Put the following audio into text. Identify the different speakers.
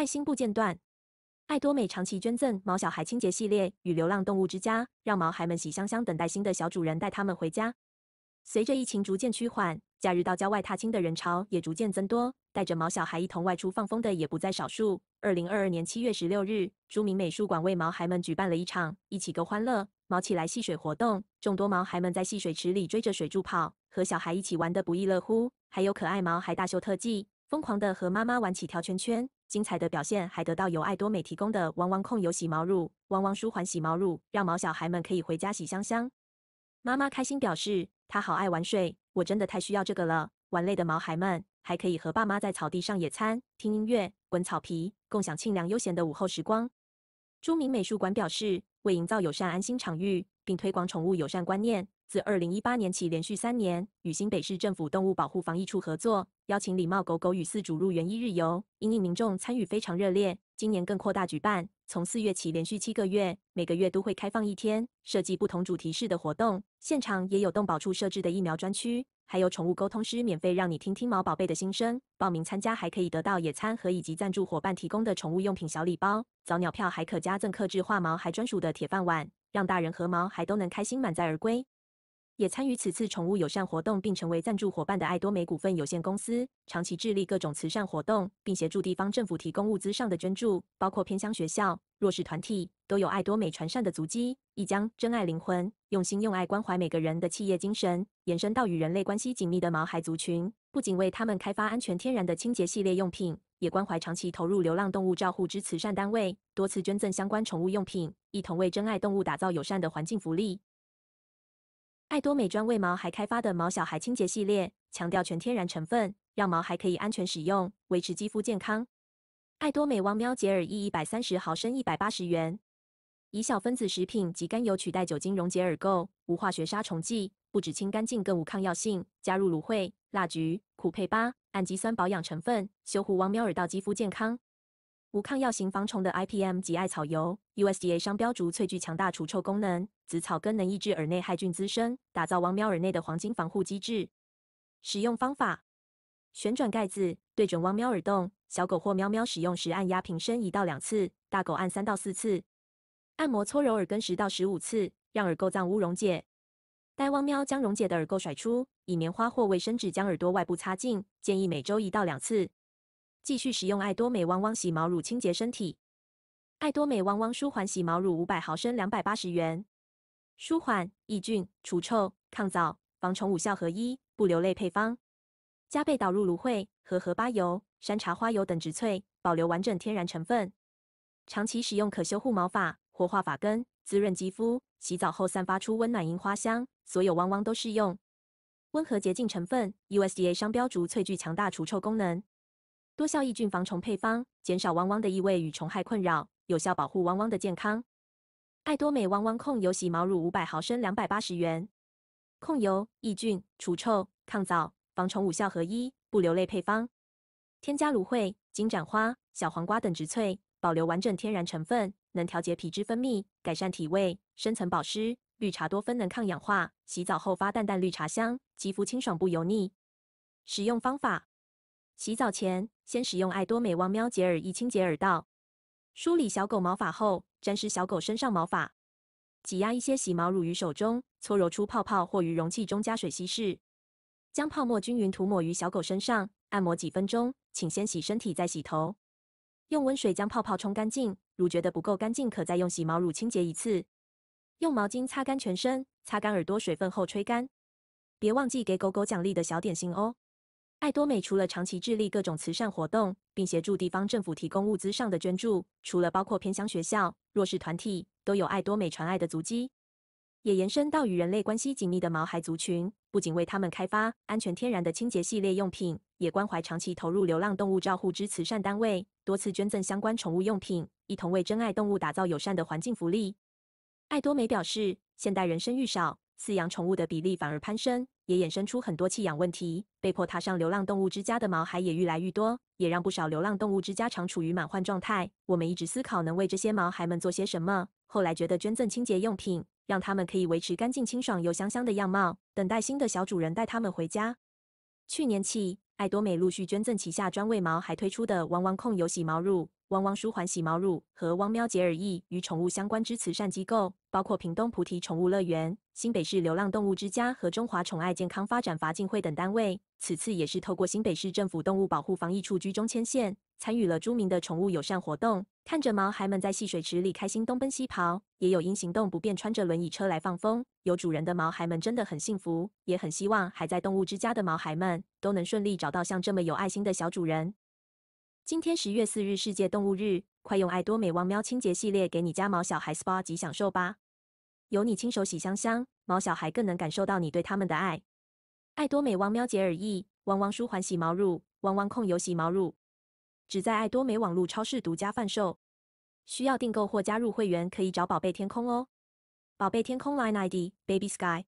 Speaker 1: 爱心不间断，爱多美长期捐赠毛小孩清洁系列与流浪动物之家，让毛孩们洗香香，等待新的小主人带他们回家。随着疫情逐渐趋缓，假日到郊外踏青的人潮也逐渐增多，带着毛小孩一同外出放风的也不在少数。二零二二年七月十六日，著名美术馆为毛孩们举办了一场“一起够欢乐，毛起来戏水”活动，众多毛孩们在戏水池里追着水柱跑，和小孩一起玩得不亦乐乎，还有可爱毛孩大秀特技。疯狂的和妈妈玩起跳圈圈，精彩的表现还得到由爱多美提供的汪汪控油洗毛乳、汪汪舒缓洗毛乳，让毛小孩们可以回家洗香香。妈妈开心表示，她好爱玩睡，我真的太需要这个了。玩累的毛孩们还可以和爸妈在草地上野餐，听音乐，滚草皮，共享清凉悠闲的午后时光。著名美术馆表示。为营造友善安心场域，并推广宠物友善观念，自二零一八年起连续三年与新北市政府动物保护防疫处合作，邀请礼貌狗狗与饲主入园一日游，因应民众参与非常热烈。今年更扩大举办，从四月起连续七个月，每个月都会开放一天，设计不同主题式的活动。现场也有动保处设置的疫苗专区，还有宠物沟通师免费让你听听毛宝贝的心声。报名参加还可以得到野餐盒以及赞助伙伴提供的宠物用品小礼包。早鸟票还可加赠刻制化毛还专属的铁饭碗，让大人和毛还都能开心满载而归。也参与此次宠物友善活动，并成为赞助伙伴的爱多美股份有限公司，长期致力各种慈善活动，并协助地方政府提供物资上的捐助，包括偏乡学校、弱势团体，都有爱多美传善的足迹。亦将真爱灵魂、用心用爱关怀每个人的企业精神，延伸到与人类关系紧密的毛孩族群，不仅为他们开发安全天然的清洁系列用品，也关怀长期投入流浪动物照护之慈善单位，多次捐赠相关宠物用品，一同为真爱动物打造友善的环境福利。爱多美专为毛孩开发的毛小孩清洁系列，强调全天然成分，让毛孩可以安全使用，维持肌肤健康。爱多美汪喵洁耳液一百三十毫升一百八十元，以小分子食品及甘油取代酒精溶解耳垢，无化学杀虫剂，不止清干净，更无抗药性。加入芦荟、蜡菊、苦配巴氨基酸保养成分，修护汪喵耳道肌肤健康。无抗药型防虫的 IPM 及艾草油，USDA 商标竹萃具强大除臭功能，紫草根能抑制耳内害菌滋生，打造汪喵耳内的黄金防护机制。使用方法：旋转盖子，对准汪喵耳洞。小狗或喵喵使用时按压瓶身一到两次，大狗按三到四次。按摩搓揉耳根十到十五次，让耳垢脏污溶解。待汪喵将溶解的耳垢甩出，以棉花或卫生纸将耳朵外部擦净。建议每周一到两次。继续使用爱多美汪汪洗毛乳清洁身体，爱多美汪汪舒缓洗毛乳五百毫升两百八十元，舒缓、抑菌、除臭、抗藻、防虫五效合一，不流泪配方，加倍导入芦荟和荷巴油、山茶花油等植萃，保留完整天然成分，长期使用可修护毛发，活化发根，滋润肌肤，洗澡后散发出温暖樱花香，所有汪汪都适用，温和洁净成分，USDA 商标竹萃具强大除臭功能。多效抑菌防虫配方，减少汪汪的异味与虫害困扰，有效保护汪汪的健康。爱多美汪汪控油洗毛乳五百毫升，两百八十元。控油、抑菌、除臭、抗藻、防虫五效合一，不流泪配方。添加芦荟、金盏花、小黄瓜等植萃，保留完整天然成分，能调节皮脂分泌，改善体味，深层保湿。绿茶多酚能抗氧化，洗澡后发淡淡绿茶香，肌肤清爽不油腻。使用方法。洗澡前，先使用爱多美汪喵洁耳仪清洁耳道。梳理小狗毛发后，沾湿小狗身上毛发，挤压一些洗毛乳于手中，搓揉出泡泡或于容器中加水稀释，将泡沫均匀涂抹于小狗身上，按摩几分钟。请先洗身体再洗头，用温水将泡泡冲干净。如觉得不够干净，可再用洗毛乳清洁一次。用毛巾擦干全身，擦干耳朵水分后吹干。别忘记给狗狗奖励的小点心哦。爱多美除了长期致力各种慈善活动，并协助地方政府提供物资上的捐助，除了包括偏乡学校、弱势团体，都有爱多美传爱的足迹，也延伸到与人类关系紧密的毛孩族群，不仅为他们开发安全天然的清洁系列用品，也关怀长期投入流浪动物照护之慈善单位，多次捐赠相关宠物用品，一同为珍爱动物打造友善的环境福利。爱多美表示。现代人生育少，饲养宠物的比例反而攀升，也衍生出很多弃养问题。被迫踏上流浪动物之家的毛孩也愈来愈多，也让不少流浪动物之家常处于满患状态。我们一直思考能为这些毛孩们做些什么，后来觉得捐赠清洁用品，让他们可以维持干净、清爽、又香香的样貌，等待新的小主人带他们回家。去年起。爱多美陆续捐赠旗下专为毛孩推出的“汪汪控”油洗毛乳、“汪汪舒缓洗毛乳”和“汪喵洁耳液”，与宠物相关之慈善机构，包括屏东菩提宠物乐园、新北市流浪动物之家和中华宠爱健康发展法进会等单位。此次也是透过新北市政府动物保护防疫处居中牵线，参与了著名的宠物友善活动。看着毛孩们在戏水池里开心东奔西跑，也有因行动不便穿着轮椅车来放风。有主人的毛孩们真的很幸福，也很希望还在动物之家的毛孩们都能顺利找到像这么有爱心的小主人。今天十月四日世界动物日，快用爱多美汪喵清洁系列给你家毛小孩 SPA 及享受吧！有你亲手洗香香，毛小孩更能感受到你对他们的爱。爱多美汪喵洁耳液、汪汪舒缓洗毛乳、汪汪控油洗毛乳。只在爱多美网络超市独家贩售，需要订购或加入会员可以找宝贝天空哦，宝贝天空 LINE ID：baby sky。